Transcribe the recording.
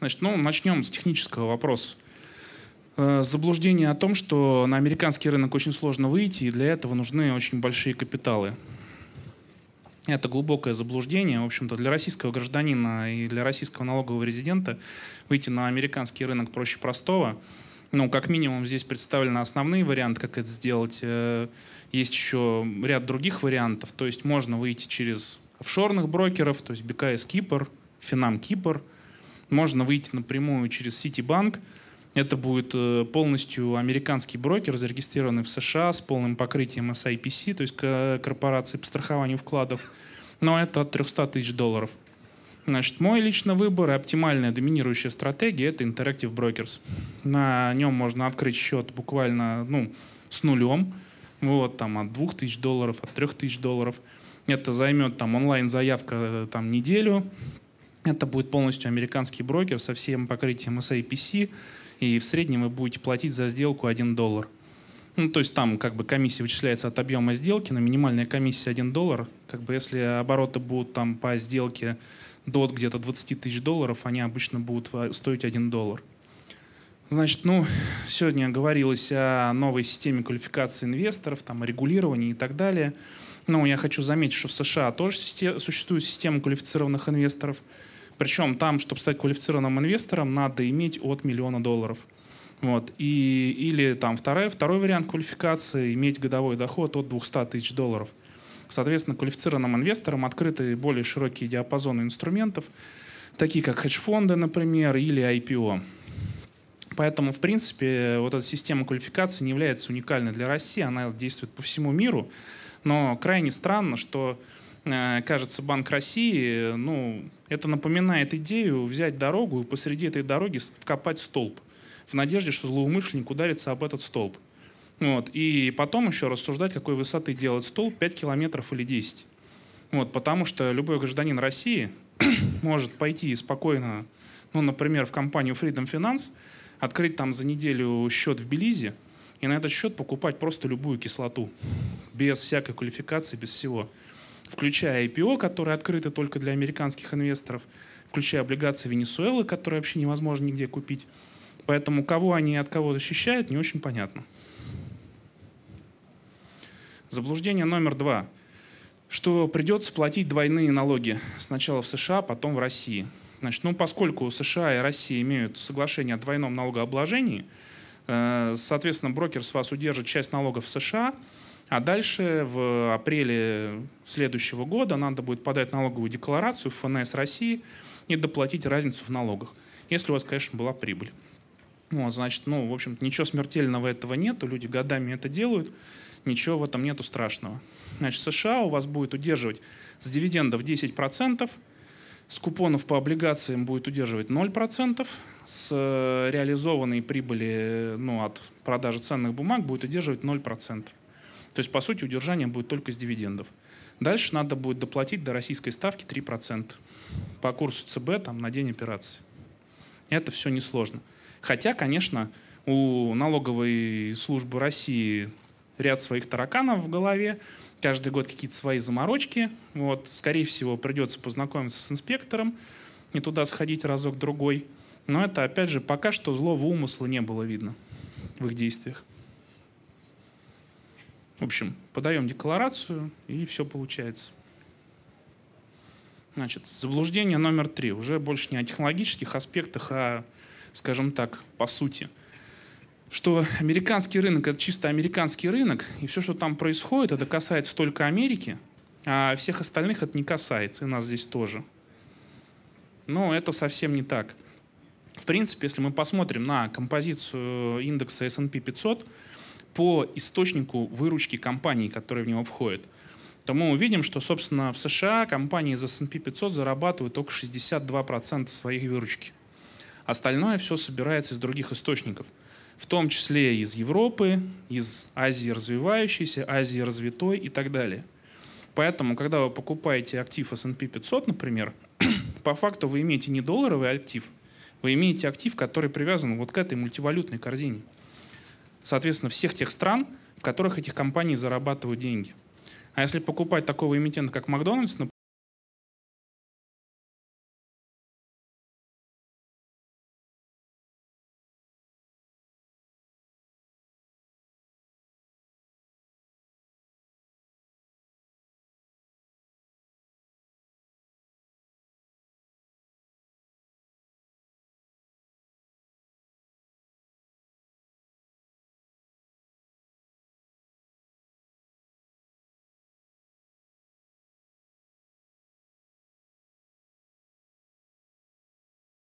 Значит, ну, начнем с технического вопроса. Э, заблуждение о том, что на американский рынок очень сложно выйти, и для этого нужны очень большие капиталы. Это глубокое заблуждение. В общем-то, для российского гражданина и для российского налогового резидента выйти на американский рынок проще простого. Ну, как минимум, здесь представлены основные варианты, как это сделать. Э, есть еще ряд других вариантов. То есть можно выйти через офшорных брокеров, то есть БКС Кипр, Финам Кипр – можно выйти напрямую через Citibank. Это будет э, полностью американский брокер, зарегистрированный в США с полным покрытием SIPC, то есть корпорации по страхованию вкладов. Но это от 300 тысяч долларов. Значит, мой личный выбор и оптимальная доминирующая стратегия — это Interactive Brokers. На нем можно открыть счет буквально ну, с нулем, вот, там, от 2 тысяч долларов, от 3 тысяч долларов. Это займет там онлайн-заявка э, там, неделю, это будет полностью американский брокер со всем покрытием SAPC, и в среднем вы будете платить за сделку 1 доллар. Ну, то есть там как бы комиссия вычисляется от объема сделки, но минимальная комиссия 1 доллар. Как бы если обороты будут там по сделке до где-то 20 тысяч долларов, они обычно будут стоить 1 доллар. Значит, ну, сегодня говорилось о новой системе квалификации инвесторов, там, о регулировании и так далее. Но я хочу заметить, что в США тоже существует система квалифицированных инвесторов – причем там, чтобы стать квалифицированным инвестором, надо иметь от миллиона долларов. Вот. И, или там второй, второй вариант квалификации – иметь годовой доход от 200 тысяч долларов. Соответственно, квалифицированным инвесторам открыты более широкие диапазоны инструментов, такие как хедж-фонды, например, или IPO. Поэтому, в принципе, вот эта система квалификации не является уникальной для России, она действует по всему миру. Но крайне странно, что Э, кажется, Банк России, ну, это напоминает идею взять дорогу и посреди этой дороги вкопать столб в надежде, что злоумышленник ударится об этот столб. Вот. И потом еще рассуждать, какой высоты делать столб, 5 километров или 10. Вот, потому что любой гражданин России может пойти спокойно, ну, например, в компанию Freedom Finance, открыть там за неделю счет в Белизе и на этот счет покупать просто любую кислоту, без всякой квалификации, без всего включая IPO, которые открыты только для американских инвесторов, включая облигации Венесуэлы, которые вообще невозможно нигде купить. Поэтому кого они от кого защищают, не очень понятно. Заблуждение номер два, что придется платить двойные налоги. Сначала в США, потом в России. Значит, ну, поскольку США и Россия имеют соглашение о двойном налогообложении, э, соответственно, брокер с вас удержит часть налогов в США – а дальше в апреле следующего года надо будет подать налоговую декларацию в ФНС России и доплатить разницу в налогах, если у вас, конечно, была прибыль. Вот, ну, а значит, ну, в общем ничего смертельного этого нету, люди годами это делают, ничего в этом нету страшного. Значит, США у вас будет удерживать с дивидендов 10%, с купонов по облигациям будет удерживать 0%, с э, реализованной прибыли ну, от продажи ценных бумаг будет удерживать 0%. То есть, по сути, удержание будет только с дивидендов. Дальше надо будет доплатить до российской ставки 3% по курсу ЦБ там, на день операции. Это все несложно. Хотя, конечно, у налоговой службы России ряд своих тараканов в голове, каждый год какие-то свои заморочки. Вот, скорее всего, придется познакомиться с инспектором и туда сходить разок-другой. Но это, опять же, пока что злого умысла не было видно в их действиях. В общем, подаем декларацию, и все получается. Значит, заблуждение номер три. Уже больше не о технологических аспектах, а, скажем так, по сути. Что американский рынок — это чисто американский рынок, и все, что там происходит, это касается только Америки, а всех остальных это не касается, и нас здесь тоже. Но это совсем не так. В принципе, если мы посмотрим на композицию индекса S&P 500, по источнику выручки компаний, которые в него входят, то мы увидим, что, собственно, в США компании из S&P 500 зарабатывают только 62% своей выручки. Остальное все собирается из других источников, в том числе из Европы, из Азии развивающейся, Азии развитой и так далее. Поэтому, когда вы покупаете актив S&P 500, например, по факту вы имеете не долларовый актив, вы имеете актив, который привязан вот к этой мультивалютной корзине – соответственно, всех тех стран, в которых этих компаний зарабатывают деньги. А если покупать такого эмитента, как Макдональдс,